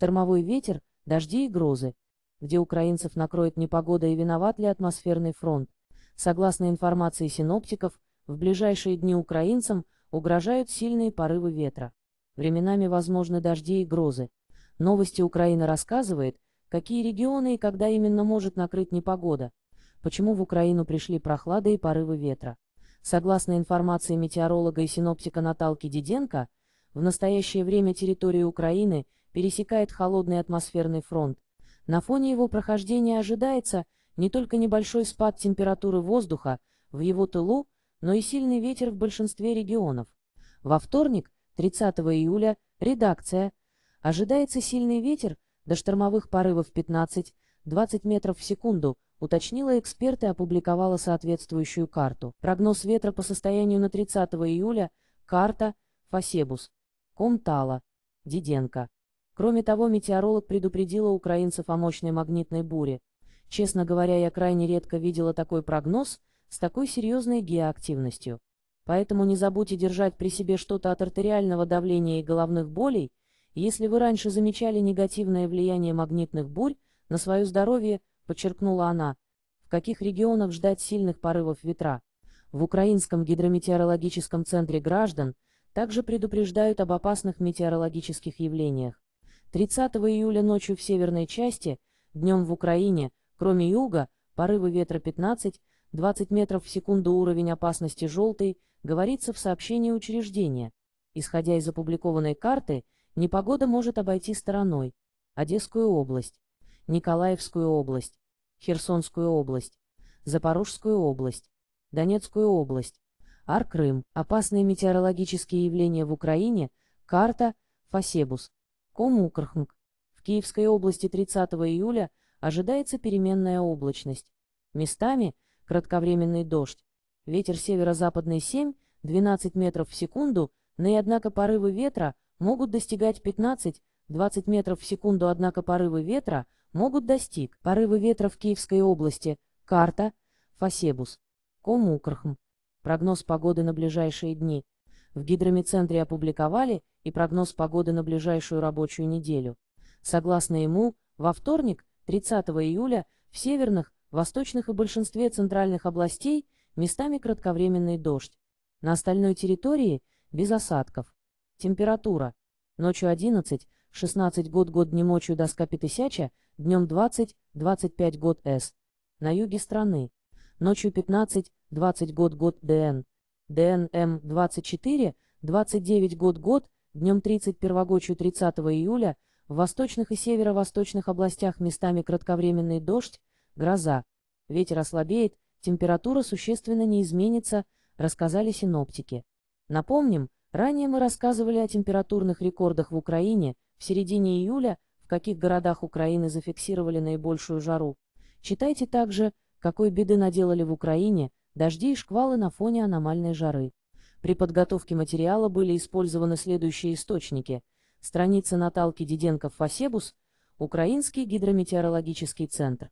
штормовой ветер, дожди и грозы, где украинцев накроет непогода и виноват ли атмосферный фронт. Согласно информации синоптиков, в ближайшие дни украинцам угрожают сильные порывы ветра. Временами возможны дожди и грозы. Новости Украины рассказывает, какие регионы и когда именно может накрыть непогода, почему в Украину пришли прохлада и порывы ветра. Согласно информации метеоролога и синоптика Наталки Диденко, в настоящее время территория Украины – пересекает холодный атмосферный фронт. На фоне его прохождения ожидается не только небольшой спад температуры воздуха в его тылу, но и сильный ветер в большинстве регионов. Во вторник, 30 июля, редакция. Ожидается сильный ветер до штормовых порывов 15-20 метров в секунду, уточнила эксперт и опубликовала соответствующую карту. Прогноз ветра по состоянию на 30 июля, карта, Фасебус, Комтала, Диденко. Кроме того, метеоролог предупредила украинцев о мощной магнитной буре. Честно говоря, я крайне редко видела такой прогноз с такой серьезной геоактивностью. Поэтому не забудьте держать при себе что-то от артериального давления и головных болей. Если вы раньше замечали негативное влияние магнитных бурь на свое здоровье, подчеркнула она, в каких регионах ждать сильных порывов ветра. В Украинском гидрометеорологическом центре граждан также предупреждают об опасных метеорологических явлениях. 30 июля ночью в северной части, днем в Украине, кроме юга, порывы ветра 15-20 метров в секунду уровень опасности желтый, говорится в сообщении учреждения. Исходя из опубликованной карты, непогода может обойти стороной Одесскую область, Николаевскую область, Херсонскую область, Запорожскую область, Донецкую область, Арк-Крым. опасные метеорологические явления в Украине, карта, Фасебус, Коммукрхнг. В Киевской области 30 июля ожидается переменная облачность. Местами кратковременный дождь. Ветер северо-западный 7-12 метров в секунду, но и однако порывы ветра могут достигать 15-20 метров в секунду, однако порывы ветра могут достиг. Порывы ветра в Киевской области. Карта. Фасебус. Комукрхм. Прогноз погоды на ближайшие дни. В гидромедцентре опубликовали и прогноз погоды на ближайшую рабочую неделю. Согласно ему, во вторник, 30 июля, в северных, восточных и большинстве центральных областей местами кратковременный дождь. На остальной территории – без осадков. Температура. Ночью 11, 16 год год днем ночью доска пятысяча, днем 20, 25 год С. На юге страны. Ночью 15, 20 год год ДН. ДНМ 24, 29 год год Днем 31 гочью 30 июля в восточных и северо-восточных областях местами кратковременный дождь, гроза. Ветер ослабеет, температура существенно не изменится, рассказали синоптики. Напомним, ранее мы рассказывали о температурных рекордах в Украине, в середине июля, в каких городах Украины зафиксировали наибольшую жару. Читайте также, какой беды наделали в Украине дожди и шквалы на фоне аномальной жары. При подготовке материала были использованы следующие источники. Страница Наталки Диденко-Фасебус, Украинский гидрометеорологический центр.